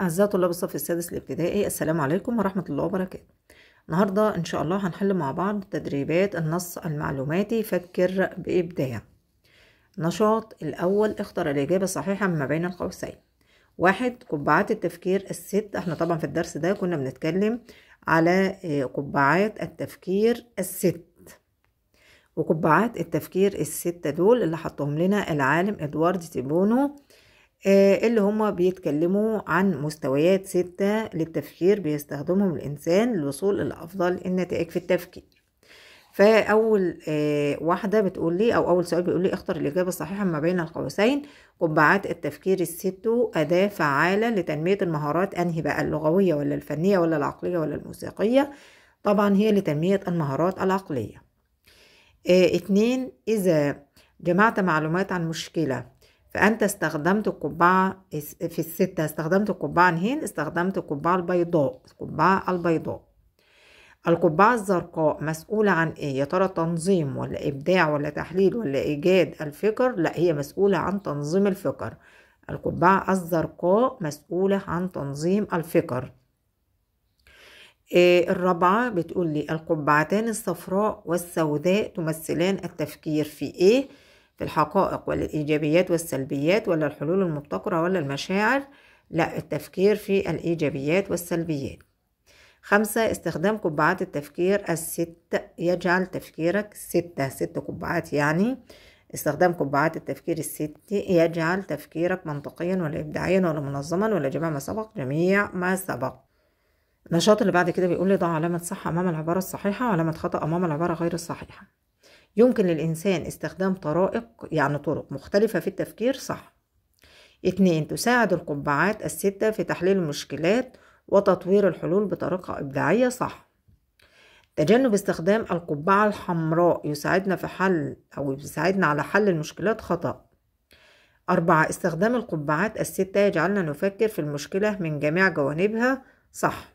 أعزائي طلاب الصف السادس الابتدائي السلام عليكم ورحمة الله وبركاته النهاردة إن شاء الله هنحل مع بعض تدريبات النص المعلوماتي فكر بإبداع نشاط الأول اختر الإجابة الصحيحة ما بين القوسين واحد قبعات التفكير الست احنا طبعا في الدرس ده كنا بنتكلم على آه، قبعات التفكير الست وقبعات التفكير الستة دول اللي حطهم لنا العالم ادوارد تيبونو آه، اللي هما بيتكلموا عن مستويات ستة للتفكير بيستخدمهم الإنسان للوصول إلى أفضل النتائج في التفكير فأول آه، واحدة بتقول لي أو أول سؤال بيقول لي اختر الإجابة الصحيحة ما بين القوسين قبعات التفكير الستة أداة فعالة لتنمية المهارات أنهي بقى اللغوية ولا الفنية ولا العقلية ولا الموسيقية طبعا هي لتنمية المهارات العقلية آه، اتنين إذا جمعت معلومات عن مشكلة فأنت استخدمت القبعة في الستة استخدمت القبعة نهين استخدمت القبعة البيضاء القبعة البيضاء القبعة الزرقاء مسؤولة عن ايه يا ترى تنظيم ولا إبداع ولا تحليل ولا إيجاد الفكر لا هي مسؤولة عن تنظيم الفكر القبعة الزرقاء مسؤولة عن تنظيم الفكر إيه، الرابعة بتقول لي القبعتان الصفراء والسوداء تمثلان التفكير في ايه في الحقائق ولا الإيجابيات والسلبيات ولا الحلول المبتكرة ولا المشاعر لا التفكير في الإيجابيات والسلبيات خمسة استخدام قبعات التفكير الست يجعل تفكيرك ستة ست قبعات يعني استخدام قبعات التفكير الست يجعل تفكيرك منطقيا ولا إبداعيا ولا منظما ولا جميع ما سبق جميع ما سبق النشاط اللي بعد كده بيقول لي ضع علامة صح أمام العبارة الصحيحة وعلامة خطأ أمام العبارة غير الصحيحة يمكن للإنسان استخدام طرائق يعني طرق مختلفة في التفكير صح اتنين تساعد القبعات الستة في تحليل المشكلات وتطوير الحلول بطريقة إبداعية صح تجنب استخدام القبعة الحمراء يساعدنا في حل أو يساعدنا على حل المشكلات خطأ أربعة استخدام القبعات الستة يجعلنا نفكر في المشكلة من جميع جوانبها صح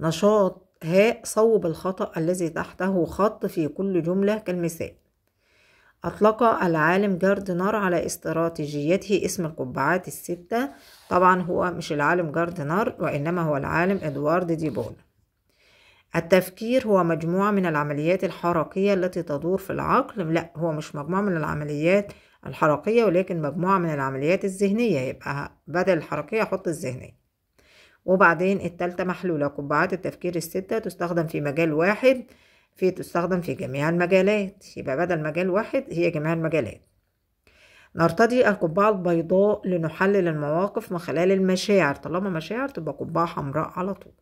نشاط هاء صوب الخطأ الذي تحته خط في كل جملة كالمثال أطلق العالم جاردنر على استراتيجيته اسم القبعات الستة طبعا هو مش العالم جاردنر وإنما هو العالم إدوارد ديبون التفكير هو مجموعة من العمليات الحركية التي تدور في العقل لا هو مش مجموعة من العمليات الحركية ولكن مجموعة من العمليات الذهنية يبقى بدل الحركية أحط الذهنية وبعدين التالتة محلولة قبعات التفكير الستة تستخدم في مجال واحد في تستخدم في جميع المجالات يبقى بدل مجال واحد هي جميع المجالات نرتدي القبعة البيضاء لنحلل المواقف من خلال المشاعر طالما مشاعر تبقى قبعة حمراء على طول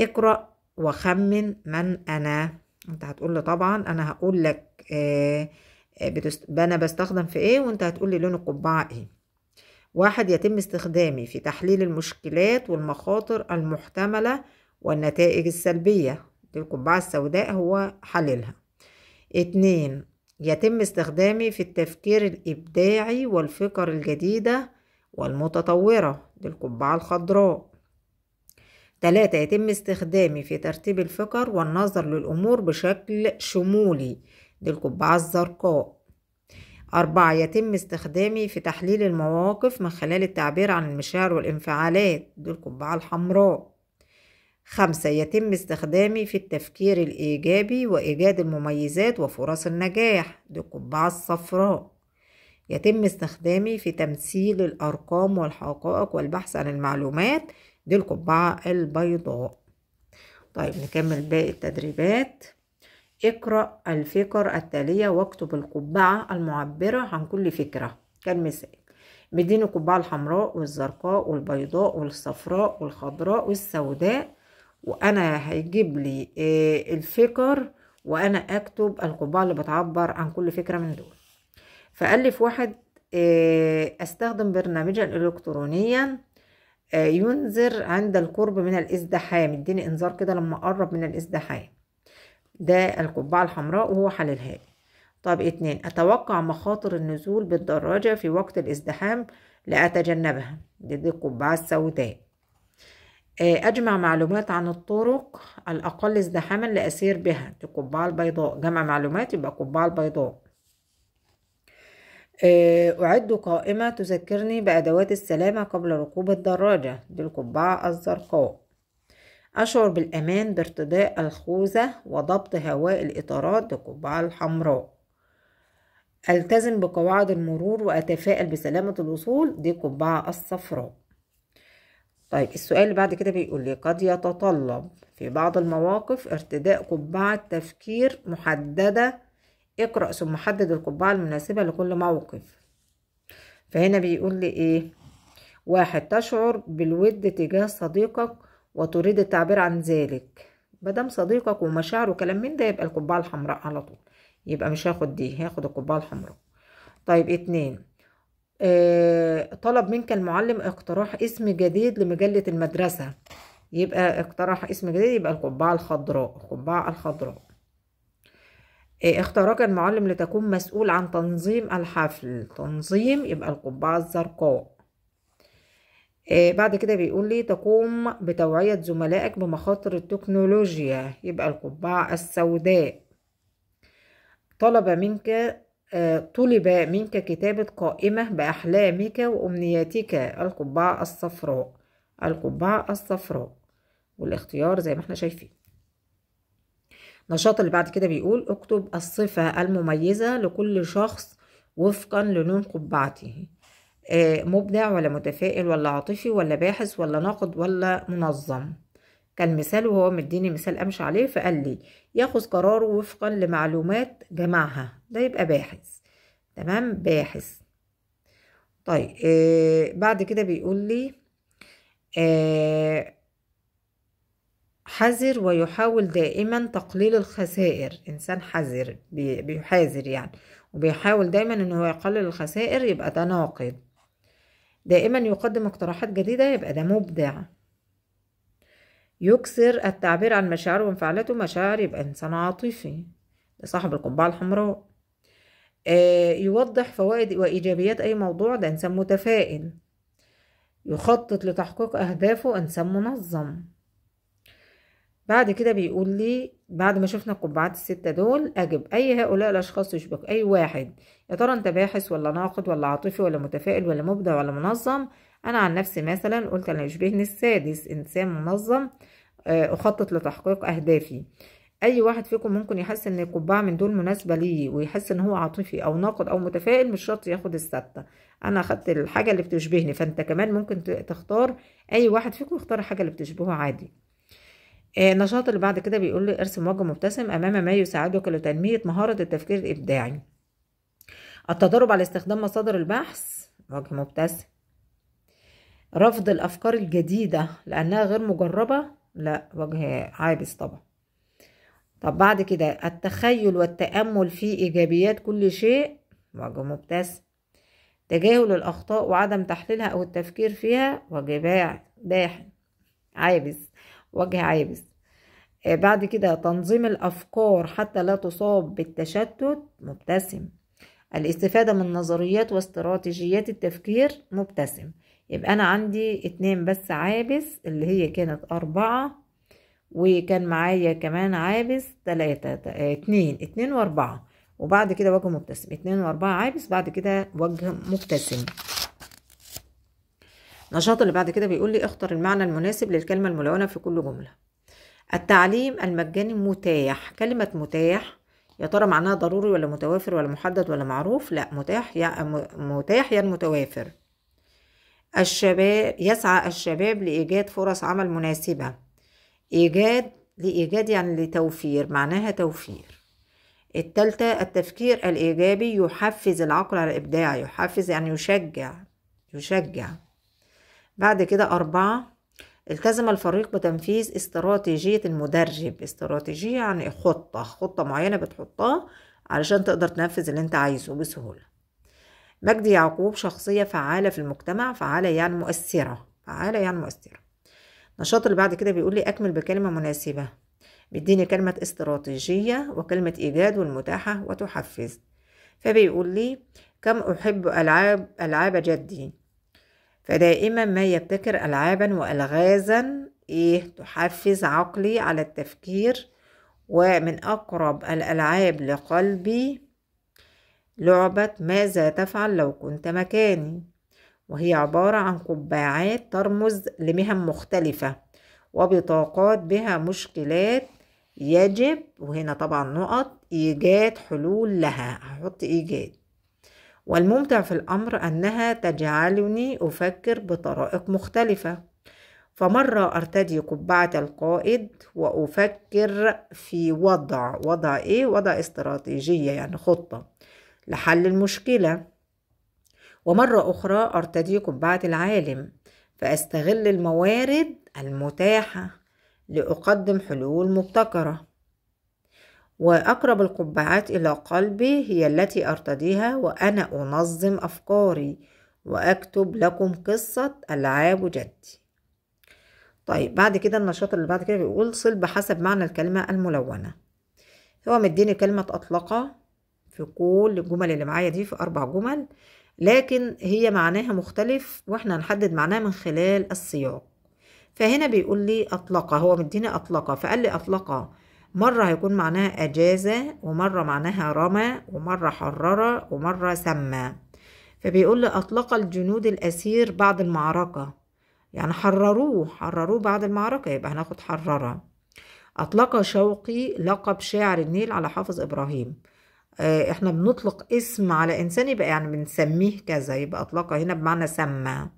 اقرأ وخمن من أنا انت هتقول لي طبعا انا هقول لك آه, آه، بتست... انا بستخدم في ايه وانت هتقول لي لون القبعة ايه واحد يتم استخدامي في تحليل المشكلات والمخاطر المحتملة والنتائج السلبية دي القبعة السوداء هو حللها اتنين يتم استخدامي في التفكير الإبداعي والفكر الجديدة والمتطورة دي القبعة الخضراء تلاتة يتم استخدامي في ترتيب الفكر والنظر للأمور بشكل شمولي دي القبعة الزرقاء أربعة يتم استخدامي في تحليل المواقف من خلال التعبير عن المشاعر والانفعالات دي القبعة الحمراء خمسة يتم استخدامي في التفكير الإيجابي وإيجاد المميزات وفرص النجاح دي القبعة الصفراء يتم استخدامي في تمثيل الأرقام والحقائق والبحث عن المعلومات دي القبعة البيضاء طيب نكمل باقي التدريبات اقرأ الفكر التالية واكتب القبعة المعبرة عن كل فكرة كالمثال مديني القبعة الحمراء والزرقاء والبيضاء والصفراء والخضراء والسوداء وأنا هيجيب لي آه، الفكر وأنا أكتب القبعة اللي بتعبر عن كل فكرة من دول فألف واحد آه، استخدم برنامجا الكترونيا آه، ينذر عند القرب من الازدحام يديني انذار كده لما اقرب من الازدحام ده القبعة الحمراء وهو حللها لي طب اتنين أتوقع مخاطر النزول بالدراجة في وقت الازدحام لأتجنبها دي, دي القبعة السوداء آه، أجمع معلومات عن الطرق الأقل ازدحاما لأسير بها دي القبعة البيضاء جمع معلومات يبقى القبعة البيضاء آه، أعد قائمة تذكرني بأدوات السلامة قبل ركوب الدراجة دي القبعة الزرقاء أشعر بالأمان بارتداء الخوذة وضبط هواء الإطارات القبعة الحمراء ألتزم بقواعد المرور وأتفائل بسلامة الوصول دي القبعة الصفراء طيب السؤال اللي بعد كده بيقول لي قد يتطلب في بعض المواقف ارتداء قبعة تفكير محددة اقرأ ثم حدد القبعة المناسبة لكل موقف فهنا بيقول لي ايه واحد تشعر بالود تجاه صديقك وتريد التعبير عن ذلك مدام صديقك ومشاعره وكلام من ده يبقى القبعة الحمراء على طول يبقى مش هاخد دي هاخد القبعة الحمراء طيب اتنين آه طلب منك المعلم اقتراح اسم جديد لمجلة المدرسة يبقى اقترح اسم جديد يبقى القبعة الخضراء القبعة الخضراء آه اختارك المعلم لتكون مسؤول عن تنظيم الحفل تنظيم يبقى القبعة الزرقاء آه بعد كده بيقول لي تقوم بتوعية زملائك بمخاطر التكنولوجيا يبقى القبعة السوداء طلب منك آه طلب منك كتابة قائمة بأحلامك وأمنياتك القبعة الصفراء القبعة الصفراء والاختيار زي ما احنا شايفين النشاط اللي بعد كده بيقول اكتب الصفة المميزة لكل شخص وفقا للون قبعته آه، مبدع ولا متفائل ولا عاطفي ولا باحث ولا ناقد ولا منظم كان مثال وهو مديني مثال امشي عليه فقال لي ياخذ قراره وفقا لمعلومات جمعها ده يبقى باحث تمام باحث طيب آه بعد كده بيقول لي آه حذر ويحاول دائما تقليل الخسائر انسان حذر بيحاذر يعني وبيحاول دايما ان هو يقلل الخسائر يبقى ده ناقد دائما يقدم اقتراحات جديدة يبقى ده مبدع يكسر التعبير عن مشاعره وانفعالاته مشاعر يبقى إنسان عاطفي ده صاحب القبعة الحمراء آه، يوضح فوائد وإيجابيات أي موضوع ده إنسان متفائل يخطط لتحقيق أهدافه إنسان منظم بعد كده بيقول لي بعد ما شفنا القبعات الستة دول أجب أي هؤلاء الأشخاص يشبك أي واحد يا ترى أنت باحث ولا ناقد ولا عاطفي ولا متفائل ولا مبدع ولا منظم أنا عن نفسي مثلا قلت أنا يشبهني السادس إنسان منظم آه، أخطط لتحقيق أهدافي أي واحد فيكم ممكن يحس إن القبعة من دول مناسبة ليه ويحس إن هو عاطفي أو ناقد أو متفائل مش شرط ياخد الستة أنا أخدت الحاجة اللي بتشبهني فأنت كمان ممكن تختار أي واحد فيكم يختار الحاجة اللي بتشبهه عادي آه، النشاط اللي بعد كده بيقول لي ارسم وجه مبتسم امام ما يساعدك لتنميه مهاره التفكير الابداعي التدرب على استخدام مصادر البحث وجه مبتسم رفض الافكار الجديده لانها غير مجربه لا وجه عابس طبعا طب بعد كده التخيل والتامل في ايجابيات كل شيء وجه مبتسم تجاهل الاخطاء وعدم تحليلها او التفكير فيها وجه باع داحن عابس وجه عابس آه، بعد كده تنظيم الأفكار حتى لا تصاب بالتشتت مبتسم الاستفادة من نظريات واستراتيجيات التفكير مبتسم يبقى أنا عندي اتنين بس عابس اللي هي كانت أربعة وكان معايا كمان عابس تلاتة آه، اتنين اتنين وأربعة وبعد كده وجه مبتسم اتنين وأربعة عابس بعد كده وجه مبتسم النشاط اللي بعد كده بيقول لي اختر المعنى المناسب للكلمة الملونة في كل جملة التعليم المجاني متاح كلمة متاح يا ترى معناها ضروري ولا متوافر ولا محدد ولا معروف لا متاح يا متاح يا المتوافر الشباب يسعى الشباب لإيجاد فرص عمل مناسبة إيجاد لإيجاد يعني لتوفير معناها توفير التالتة التفكير الإيجابي يحفز العقل على الإبداع يحفز يعني يشجع يشجع بعد كده أربعة التزم الفريق بتنفيذ استراتيجية المدرب استراتيجية يعني خطة خطة معينة بتحطها علشان تقدر تنفذ اللي انت عايزه بسهولة مجدي يعقوب شخصية فعالة في المجتمع فعالة يعني مؤثرة فعالة يعني مؤثرة النشاط اللي بعد كده بيقول لي أكمل بكلمة مناسبة بيديني كلمة استراتيجية وكلمة إيجاد والمتاحة وتحفز فبيقول لي كم أحب ألعاب ألعاب جدي فدائما ما يبتكر ألعابا وألغازا إيه تحفز عقلي على التفكير ومن أقرب الألعاب لقلبي لعبة ماذا تفعل لو كنت مكاني وهي عبارة عن قبعات ترمز لمهن مختلفة وبطاقات بها مشكلات يجب وهنا طبعا نقط إيجاد حلول لها هحط إيجاد والممتع في الأمر أنها تجعلني أفكر بطرائق مختلفة فمرة أرتدي قبعة القائد وأفكر في وضع وضع إيه؟ وضع استراتيجية يعني خطة لحل المشكلة ومرة أخرى أرتدي قبعة العالم فأستغل الموارد المتاحة لأقدم حلول مبتكرة وأقرب القبعات إلى قلبي هي التي أرتديها وأنا أنظم أفكاري وأكتب لكم قصة ألعاب جدي طيب بعد كده النشاط اللي بعد كده بيقول صل بحسب معنى الكلمة الملونة هو مديني كلمة أطلقة في كل الجمل اللي معايا دي في أربع جمل لكن هي معناها مختلف واحنا هنحدد معناها من خلال السياق فهنا بيقول لي أطلقة هو مديني أطلقة فقال لي أطلقة مرة هيكون معناها أجازة ومرة معناها رمى ومرة حرر ومرة سمى فبيقول أطلق الجنود الأسير بعد المعركة يعني حرروه حرروه بعد المعركة يبقى هناخد حررة أطلق شوقي لقب شاعر النيل على حافظ إبراهيم آه، احنا بنطلق اسم على انسان يبقى يعني بنسميه كذا يبقى اطلق هنا بمعنى سمى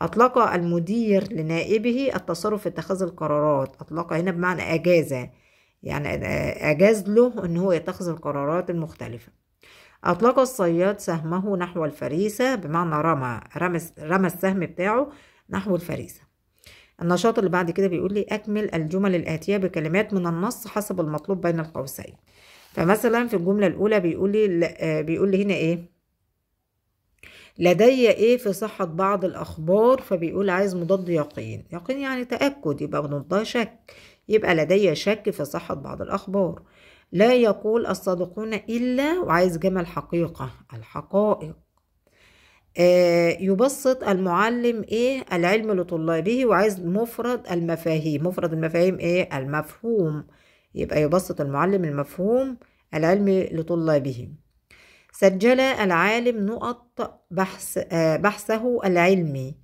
اطلق المدير لنائبه التصرف في اتخاذ القرارات اطلق هنا بمعنى اجازه يعني أجاز له أن هو يتخذ القرارات المختلفة أطلق الصياد سهمه نحو الفريسة بمعنى رمى رمى, رمى السهم بتاعه نحو الفريسة النشاط اللي بعد كده بيقول لي أكمل الجمل الآتية بكلمات من النص حسب المطلوب بين القوسين فمثلا في الجملة الأولى بيقول لي آه، بيقول لي هنا إيه لدي ايه في صحة بعض الأخبار فبيقول عايز مضاد يقين يقين يعني تأكد يبقى مضادها شك يبقى لدي شك في صحة بعض الأخبار لا يقول الصادقون إلا وعايز جمع الحقيقة الحقائق آه يبسط المعلم ايه العلم لطلابه وعايز مفرد المفاهيم مفرد المفاهيم ايه المفهوم يبقى يبسط المعلم المفهوم العلم لطلابه سجل العالم نقط بحث آه، بحثه العلمي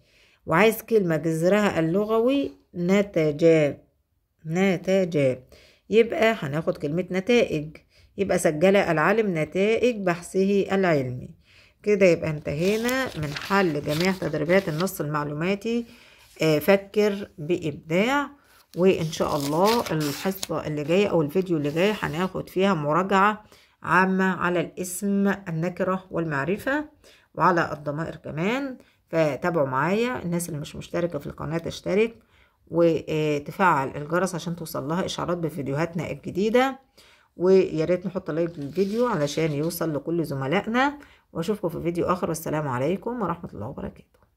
وعايز كلمة جذرها اللغوي نتجا نتجا يبقى هناخد كلمة نتائج يبقى سجل العالم نتائج بحثه العلمي كده يبقى انتهينا من حل جميع تدريبات النص المعلوماتي آه، فكر بإبداع وإن شاء الله الحصة اللي جاية أو الفيديو اللي جاي هناخد فيها مراجعة عامة على الاسم النكرة والمعرفة وعلى الضمائر كمان فتابعوا معايا الناس اللي مش مشتركة في القناة تشترك وتفعل الجرس عشان توصل لها إشعارات بفيديوهاتنا الجديدة ويا ريت نحط لايك للفيديو علشان يوصل لكل زملائنا واشوفكم في فيديو اخر والسلام عليكم ورحمه الله وبركاته